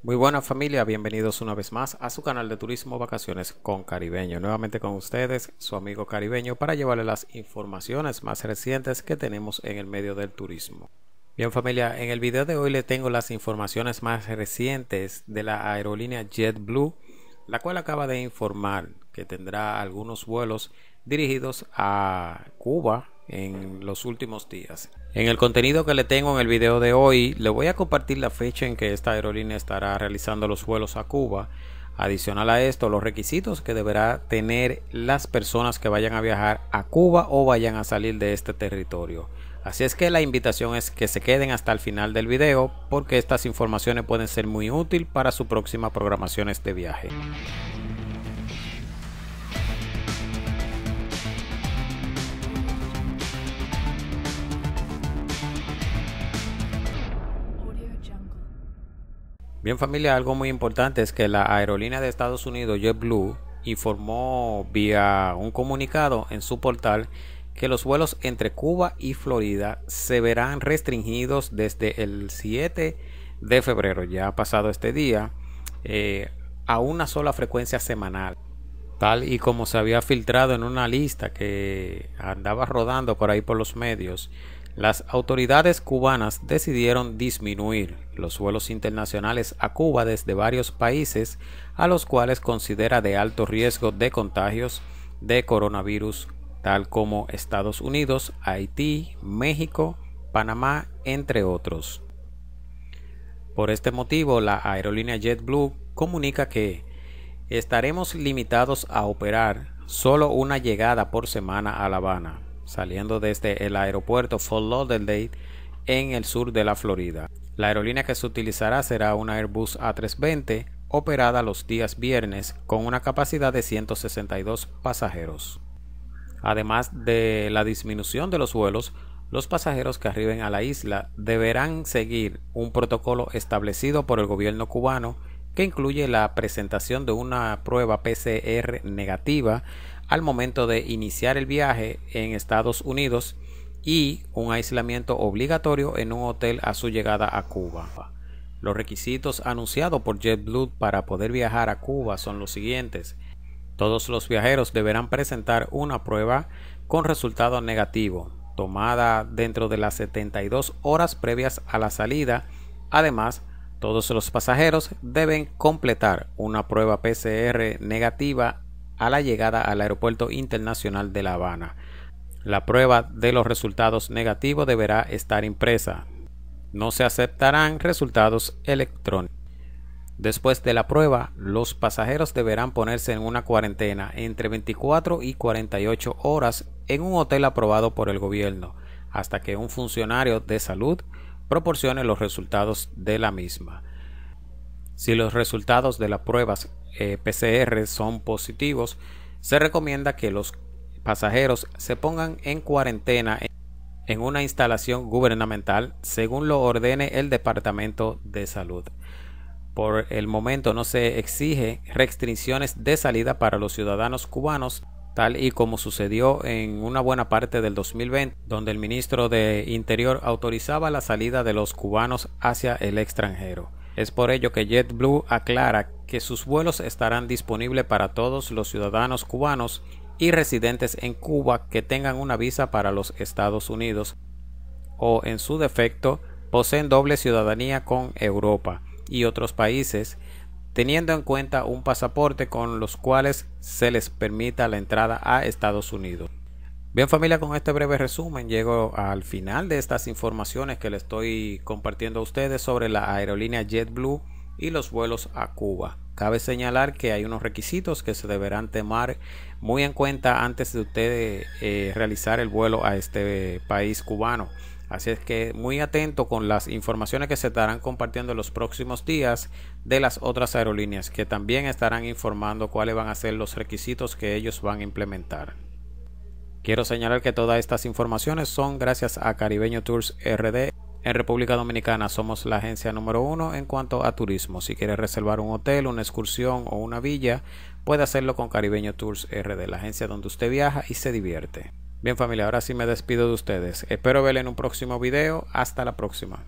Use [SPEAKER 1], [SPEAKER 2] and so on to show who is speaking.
[SPEAKER 1] Muy buena familia, bienvenidos una vez más a su canal de turismo vacaciones con caribeño. Nuevamente con ustedes, su amigo caribeño, para llevarle las informaciones más recientes que tenemos en el medio del turismo. Bien familia, en el video de hoy le tengo las informaciones más recientes de la aerolínea JetBlue, la cual acaba de informar que tendrá algunos vuelos dirigidos a Cuba en los últimos días. En el contenido que le tengo en el video de hoy, le voy a compartir la fecha en que esta aerolínea estará realizando los vuelos a Cuba. Adicional a esto, los requisitos que deberá tener las personas que vayan a viajar a Cuba o vayan a salir de este territorio. Así es que la invitación es que se queden hasta el final del video porque estas informaciones pueden ser muy útil para su próxima programación de este viaje. Bien familia, algo muy importante es que la aerolínea de Estados Unidos JetBlue informó vía un comunicado en su portal que los vuelos entre Cuba y Florida se verán restringidos desde el 7 de febrero, ya ha pasado este día, eh, a una sola frecuencia semanal, tal y como se había filtrado en una lista que andaba rodando por ahí por los medios las autoridades cubanas decidieron disminuir los vuelos internacionales a Cuba desde varios países a los cuales considera de alto riesgo de contagios de coronavirus, tal como Estados Unidos, Haití, México, Panamá, entre otros. Por este motivo, la aerolínea JetBlue comunica que estaremos limitados a operar solo una llegada por semana a La Habana saliendo desde este, el aeropuerto Fort Lauderdale en el sur de la Florida. La aerolínea que se utilizará será una Airbus A320 operada los días viernes con una capacidad de 162 pasajeros. Además de la disminución de los vuelos, los pasajeros que arriben a la isla deberán seguir un protocolo establecido por el gobierno cubano que incluye la presentación de una prueba PCR negativa al momento de iniciar el viaje en Estados Unidos y un aislamiento obligatorio en un hotel a su llegada a Cuba. Los requisitos anunciados por JetBlue para poder viajar a Cuba son los siguientes. Todos los viajeros deberán presentar una prueba con resultado negativo, tomada dentro de las 72 horas previas a la salida. Además, todos los pasajeros deben completar una prueba PCR negativa a la llegada al Aeropuerto Internacional de La Habana. La prueba de los resultados negativos deberá estar impresa. No se aceptarán resultados electrónicos. Después de la prueba, los pasajeros deberán ponerse en una cuarentena entre 24 y 48 horas en un hotel aprobado por el gobierno, hasta que un funcionario de salud proporcione los resultados de la misma. Si los resultados de las pruebas eh, PCR son positivos, se recomienda que los pasajeros se pongan en cuarentena en una instalación gubernamental según lo ordene el Departamento de Salud. Por el momento no se exige restricciones de salida para los ciudadanos cubanos, tal y como sucedió en una buena parte del 2020, donde el ministro de Interior autorizaba la salida de los cubanos hacia el extranjero. Es por ello que JetBlue aclara que sus vuelos estarán disponibles para todos los ciudadanos cubanos y residentes en Cuba que tengan una visa para los Estados Unidos o, en su defecto, poseen doble ciudadanía con Europa y otros países, teniendo en cuenta un pasaporte con los cuales se les permita la entrada a Estados Unidos. Bien familia, con este breve resumen llego al final de estas informaciones que le estoy compartiendo a ustedes sobre la aerolínea JetBlue y los vuelos a Cuba. Cabe señalar que hay unos requisitos que se deberán tomar muy en cuenta antes de ustedes eh, realizar el vuelo a este país cubano. Así es que muy atento con las informaciones que se estarán compartiendo en los próximos días de las otras aerolíneas que también estarán informando cuáles van a ser los requisitos que ellos van a implementar. Quiero señalar que todas estas informaciones son gracias a Caribeño Tours RD. En República Dominicana somos la agencia número uno en cuanto a turismo. Si quiere reservar un hotel, una excursión o una villa, puede hacerlo con Caribeño Tours RD, la agencia donde usted viaja y se divierte. Bien familia, ahora sí me despido de ustedes. Espero verle en un próximo video. Hasta la próxima.